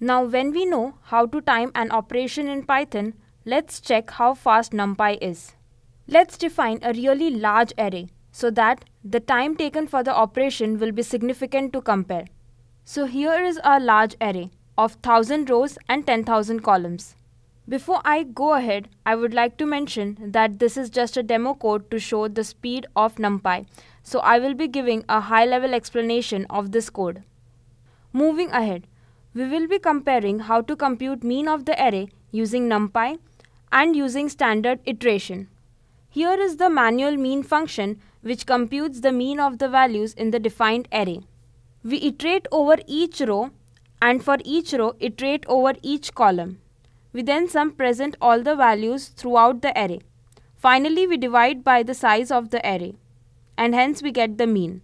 Now when we know how to time an operation in Python, let's check how fast NumPy is. Let's define a really large array so that the time taken for the operation will be significant to compare. So here is our large array of 1000 rows and 10,000 columns. Before I go ahead, I would like to mention that this is just a demo code to show the speed of NumPy. So I will be giving a high level explanation of this code. Moving ahead, we will be comparing how to compute mean of the array using NumPy and using standard iteration. Here is the manual mean function which computes the mean of the values in the defined array. We iterate over each row and for each row iterate over each column. We then sum present all the values throughout the array. Finally, we divide by the size of the array and hence we get the mean.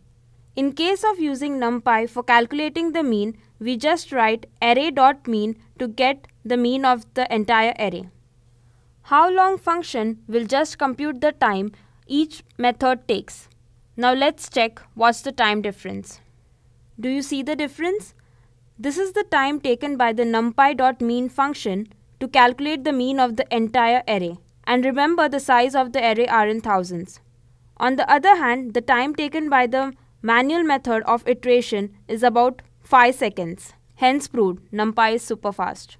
In case of using NumPy for calculating the mean, we just write array.mean to get the mean of the entire array. How long function will just compute the time each method takes. Now let's check what's the time difference. Do you see the difference? This is the time taken by the numpy.mean function to calculate the mean of the entire array. And remember the size of the array are in thousands. On the other hand, the time taken by the manual method of iteration is about 5 seconds. Hence proved NumPy is super fast.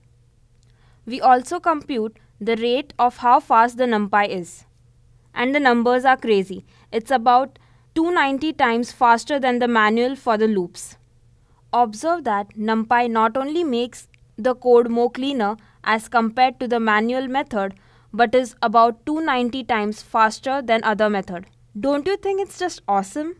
We also compute the rate of how fast the NumPy is. And the numbers are crazy. It's about 290 times faster than the manual for the loops. Observe that NumPy not only makes the code more cleaner as compared to the manual method, but is about 290 times faster than other method. Don't you think it's just awesome?